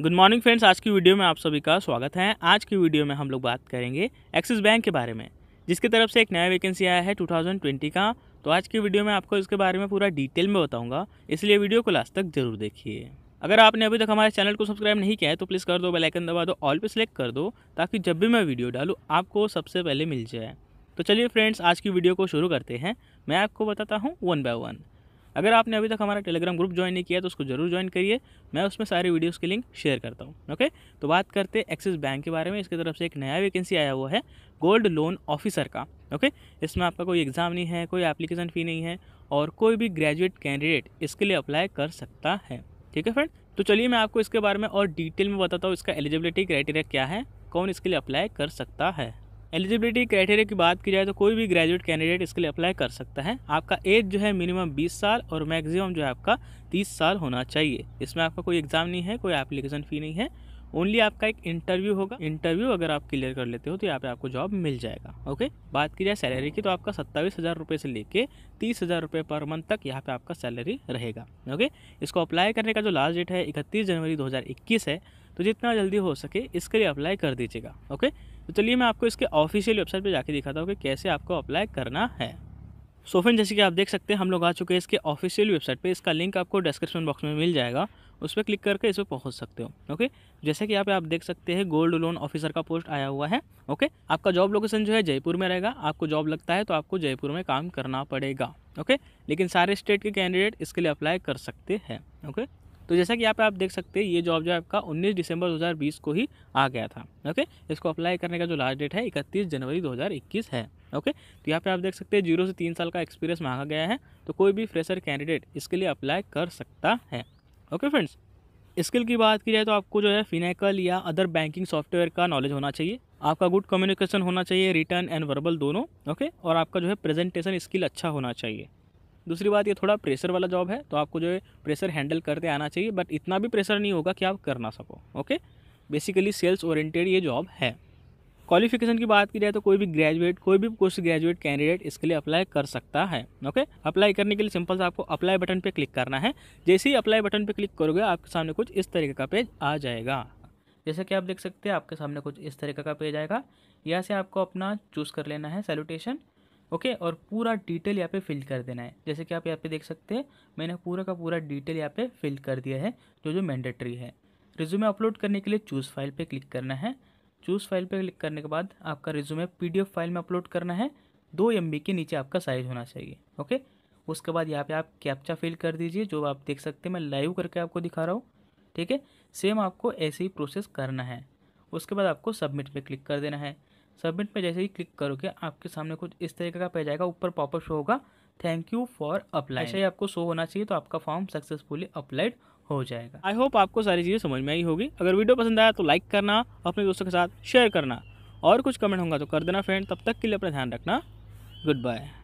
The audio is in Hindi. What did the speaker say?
गुड मॉर्निंग फ्रेंड्स आज की वीडियो में आप सभी का स्वागत है आज की वीडियो में हम लोग बात करेंगे एक्सिस बैंक के बारे में जिसकी तरफ से एक नया वैकेंसी आया है 2020 का तो आज की वीडियो में आपको इसके बारे में पूरा डिटेल में बताऊंगा इसलिए वीडियो को लास्ट तक जरूर देखिए अगर आपने अभी तक हमारे चैनल को सब्सक्राइब नहीं किया है तो प्लीज़ कर दो बेलाइकन दबा दो ऑल पर सिलेक्ट कर दो ताकि जब भी मैं वीडियो डालूँ आपको सबसे पहले मिल जाए तो चलिए फ्रेंड्स आज की वीडियो को शुरू करते हैं मैं आपको बताता हूँ वन बाय वन अगर आपने अभी तक हमारा टेलीग्राम ग्रुप ज्वाइन नहीं किया तो उसको जरूर ज्वाइन करिए मैं उसमें सारे वीडियोज़ के लिंक शेयर करता हूँ ओके तो बात करते हैं एक्सिस बैंक के बारे में इसकी तरफ से एक नया वैकेंसी आया हुआ है गोल्ड लोन ऑफिसर का ओके इसमें आपका कोई एग्ज़ाम नहीं है कोई एप्लीकेशन फ़ी नहीं है और कोई भी ग्रेजुएट कैंडिडेट इसके लिए अप्लाई कर सकता है ठीक है फ्रेंड तो चलिए मैं आपको इसके बारे में और डिटेल में बताता हूँ इसका एलिजिबिलिटी क्राइटेरिया क्या है कौन इसके लिए अप्लाई कर सकता है एलिजिबिलिटी क्राइटेरिया की बात की जाए तो कोई भी ग्रेजुएट कैंडिडेट इसके लिए अप्लाई कर सकता है आपका एज जो है मिनिमम 20 साल और मैक्सिमम जो है आपका 30 साल होना चाहिए इसमें आपका कोई एग्जाम नहीं है कोई एप्लीकेशन फ़ी नहीं है ओनली आपका एक इंटरव्यू होगा इंटरव्यू अगर आप क्लियर कर लेते हो तो यहाँ पे आपको जॉब मिल जाएगा ओके बात की जाए सैलरी की तो आपका सत्ताईस हज़ार रुपये से लेके तीस हज़ार रुपये पर मंथ तक यहाँ पे आपका सैलरी रहेगा ओके इसको अप्लाई करने का जो लास्ट डेट है इकतीस जनवरी 2021 है तो जितना जल्दी हो सके इसके लिए अप्लाई कर दीजिएगा ओके तो चलिए मैं आपको इसके ऑफिशियल वेबसाइट पर जाके दिखाता हूँ कि कैसे आपको अप्लाई करना है सो फ्रेंड जैसे कि आप देख सकते हैं हम लोग आ चुके हैं इसके ऑफिशियल वेबसाइट पे इसका लिंक आपको डिस्क्रिप्शन बॉक्स में मिल जाएगा उस पर क्लिक करके इस पर पहुँच सकते हो ओके जैसे कि यहाँ पे आप देख सकते हैं गोल्ड लोन ऑफिसर का पोस्ट आया हुआ है ओके आपका जॉब लोकेशन जो है जयपुर में रहेगा आपको जॉब लगता है तो आपको जयपुर में काम करना पड़ेगा ओके लेकिन सारे स्टेट के कैंडिडेट इसके लिए अप्लाई कर सकते हैं ओके तो जैसा कि यहाँ पे आप देख सकते हैं ये जॉब जो है आपका 19 दिसंबर 2020 को ही आ गया था ओके इसको अप्लाई करने का जो लास्ट डेट है 31 जनवरी 2021 है ओके तो यहाँ पे आप देख सकते हैं जीरो से तीन साल का एक्सपीरियंस मांगा गया है तो कोई भी फ्रेशर कैंडिडेट इसके लिए अप्लाई कर सकता है ओके फ्रेंड्स स्किल की बात की जाए तो आपको जो है फिनेकल या अदर बैंकिंग सॉफ्टवेयर का नॉलेज होना चाहिए आपका गुड कम्युनिकेशन होना चाहिए रिटर्न एंड वर्बल दोनों ओके और आपका जो है प्रेजेंटेशन स्किल अच्छा होना चाहिए दूसरी बात ये थोड़ा प्रेशर वाला जॉब है तो आपको जो है प्रेशर हैंडल करते आना चाहिए बट इतना भी प्रेशर नहीं होगा कि आप कर ना सको ओके बेसिकली सेल्स ओरिएंटेड ये जॉब है क्वालिफिकेशन की बात की जाए तो कोई भी ग्रेजुएट कोई भी पोस्ट ग्रेजुएट कैंडिडेट इसके लिए अप्लाई कर सकता है ओके अप्लाई करने के लिए सिंपल से आपको अप्लाई बटन पर क्लिक करना है जैसे ही अप्लाई बटन पर क्लिक करोगे आपके सामने कुछ इस तरीके का पेज आ जाएगा जैसे कि आप देख सकते हैं आपके सामने कुछ इस तरीके का पेज आएगा यहाँ से आपको अपना चूज़ कर लेना है सैल्यूटेशन ओके और पूरा डिटेल यहाँ पे फिल कर देना है जैसे कि आप यहाँ पे देख सकते हैं मैंने पूरा का पूरा डिटेल यहाँ पे फिल कर दिया है जो जो मैंडेटरी है रिज्यूमे अपलोड करने के लिए चूज़ फाइल पे क्लिक करना है चूज़ फाइल पे क्लिक करने के बाद आपका रिज्यूमे पी फाइल में अपलोड करना है दो एम के नीचे आपका साइज़ होना चाहिए ओके उसके बाद यहाँ पे आप कैप्चा फिल कर दीजिए जो आप देख सकते हैं मैं लाइव करके आपको दिखा रहा हूँ ठीक है सेम आपको ऐसे ही प्रोसेस करना है उसके बाद आपको सबमिट पर क्लिक कर देना है सबमिट में जैसे ही क्लिक करोगे आपके सामने कुछ इस तरीके का पेज आएगा ऊपर पॉपअप शो होगा थैंक यू फॉर अप्लाई ऐसे ही आपको शो होना चाहिए तो आपका फॉर्म सक्सेसफुली अप्लाइड हो जाएगा आई होप आपको सारी चीज़ें समझ में आई होगी अगर वीडियो पसंद आया तो लाइक करना अपने दोस्तों के साथ शेयर करना और कुछ कमेंट होगा तो कर देना फ्रेंड तब तक के लिए अपना ध्यान रखना गुड बाय